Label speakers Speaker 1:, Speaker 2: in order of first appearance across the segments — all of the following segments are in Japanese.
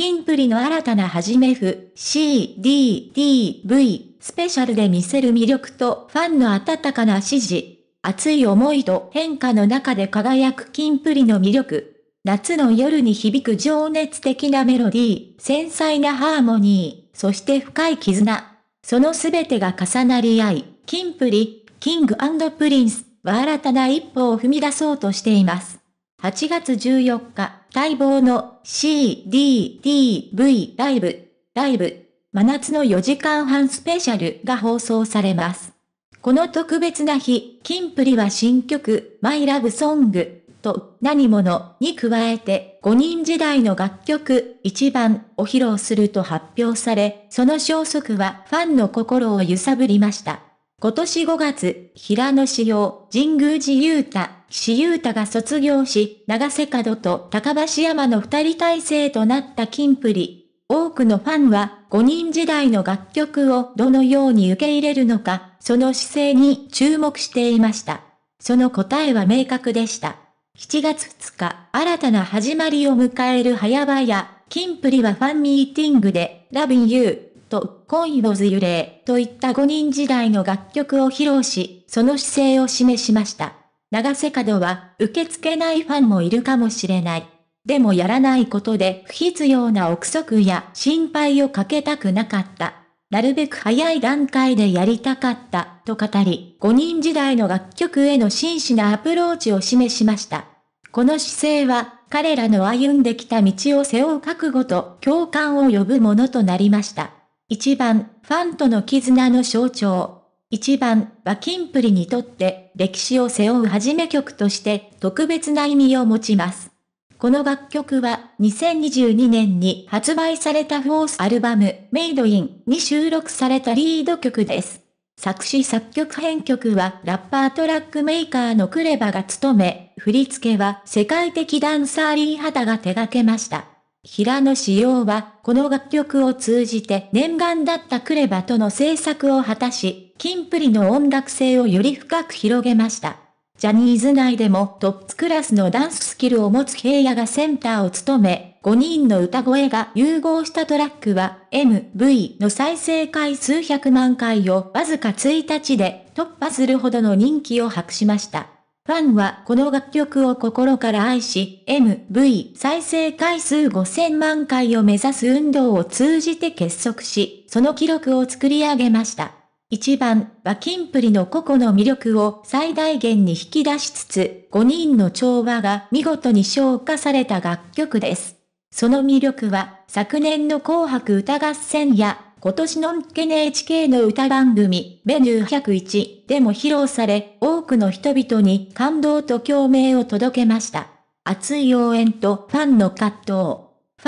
Speaker 1: キンプリの新たなはじめふ、CDDV スペシャルで見せる魅力とファンの温かな支持。熱い思いと変化の中で輝くキンプリの魅力。夏の夜に響く情熱的なメロディー、繊細なハーモニー、そして深い絆。その全てが重なり合い、キンプリ、キングプリンスは新たな一歩を踏み出そうとしています。8月14日、待望の CDDV ライブ、ライブ、真夏の4時間半スペシャルが放送されます。この特別な日、キンプリは新曲、マイラブソングと何者に加えて5人時代の楽曲1番を披露すると発表され、その消息はファンの心を揺さぶりました。今年5月、平野志陽、神宮寺雄太、岸優太が卒業し、長瀬角と高橋山の二人体制となったキンプリ。多くのファンは、五人時代の楽曲をどのように受け入れるのか、その姿勢に注目していました。その答えは明確でした。7月2日、新たな始まりを迎える早々、キンプリはファンミーティングで、ラビンユー、と恋のず揺れといった5人時代の楽曲を披露し、その姿勢を示しました。長瀬角は受け付けないファンもいるかもしれない。でもやらないことで不必要な憶測や心配をかけたくなかった。なるべく早い段階でやりたかったと語り、5人時代の楽曲への真摯なアプローチを示しました。この姿勢は彼らの歩んできた道を背負う覚悟と共感を呼ぶものとなりました。1番、ファンとの絆の象徴。1番、はキンプリにとって歴史を背負うはじめ曲として特別な意味を持ちます。この楽曲は2022年に発売されたフォースアルバムメイドインに収録されたリード曲です。作詞作曲編曲はラッパートラックメーカーのクレバが務め、振り付けは世界的ダンサーリーハタが手掛けました。平野紫耀は、この楽曲を通じて念願だったクレバとの制作を果たし、キンプリの音楽性をより深く広げました。ジャニーズ内でもトップクラスのダンススキルを持つ平野がセンターを務め、5人の歌声が融合したトラックは MV の再生回数100万回をわずか1日で突破するほどの人気を博しました。ファンはこの楽曲を心から愛し、MV 再生回数5000万回を目指す運動を通じて結束し、その記録を作り上げました。一番、はキンプリの個々の魅力を最大限に引き出しつつ、5人の調和が見事に昇華された楽曲です。その魅力は、昨年の紅白歌合戦や今年の NHK の歌番組、メニュー101でも披露され、多くの人々に感動と共鳴を届けました。熱い応援とファンの葛藤。フ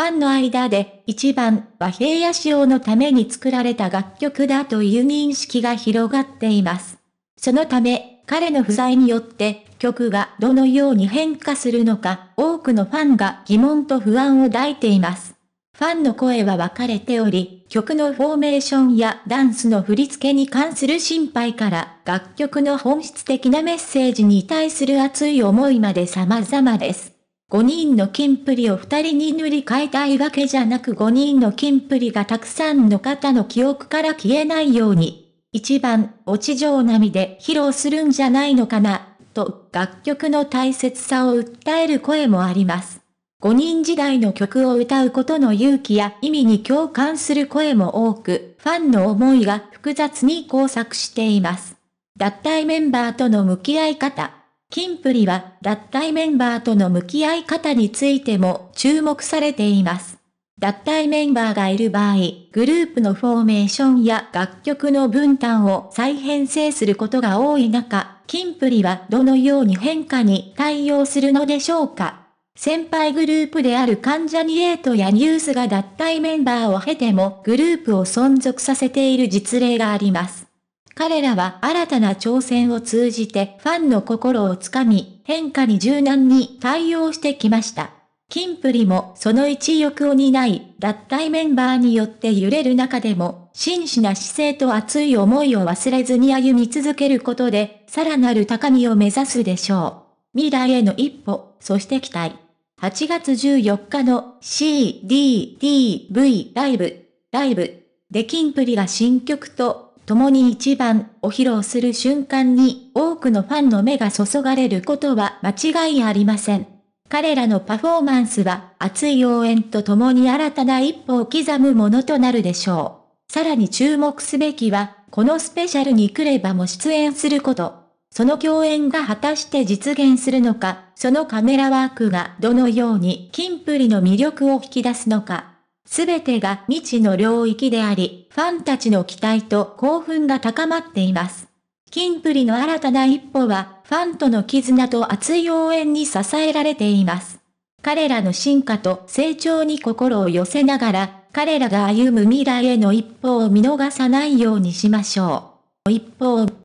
Speaker 1: ァンの間で、一番は平野仕様のために作られた楽曲だという認識が広がっています。そのため、彼の不在によって曲がどのように変化するのか、多くのファンが疑問と不安を抱いています。ファンの声は分かれており、曲のフォーメーションやダンスの振り付けに関する心配から、楽曲の本質的なメッセージに対する熱い思いまで様々です。5人の金プリを2人に塗り替えたいわけじゃなく5人の金プリがたくさんの方の記憶から消えないように、一番落ち上波で披露するんじゃないのかな、と楽曲の大切さを訴える声もあります。5人時代の曲を歌うことの勇気や意味に共感する声も多く、ファンの思いが複雑に交錯しています。脱退メンバーとの向き合い方。キンプリは脱退メンバーとの向き合い方についても注目されています。脱退メンバーがいる場合、グループのフォーメーションや楽曲の分担を再編成することが多い中、キンプリはどのように変化に対応するのでしょうか先輩グループである関ジャニエイトやニュースが脱退メンバーを経てもグループを存続させている実例があります。彼らは新たな挑戦を通じてファンの心をつかみ、変化に柔軟に対応してきました。キンプリもその一翼を担い、脱退メンバーによって揺れる中でも、真摯な姿勢と熱い思いを忘れずに歩み続けることで、さらなる高みを目指すでしょう。未来への一歩、そして期待。8月14日の CDDV ライブ、ライブ、でキンプリが新曲と共に一番を披露する瞬間に多くのファンの目が注がれることは間違いありません。彼らのパフォーマンスは熱い応援と共に新たな一歩を刻むものとなるでしょう。さらに注目すべきは、このスペシャルに来ればも出演すること。その共演が果たして実現するのか、そのカメラワークがどのように金プリの魅力を引き出すのか。すべてが未知の領域であり、ファンたちの期待と興奮が高まっています。金プリの新たな一歩は、ファンとの絆と熱い応援に支えられています。彼らの進化と成長に心を寄せながら、彼らが歩む未来への一歩を見逃さないようにしましょう。一方、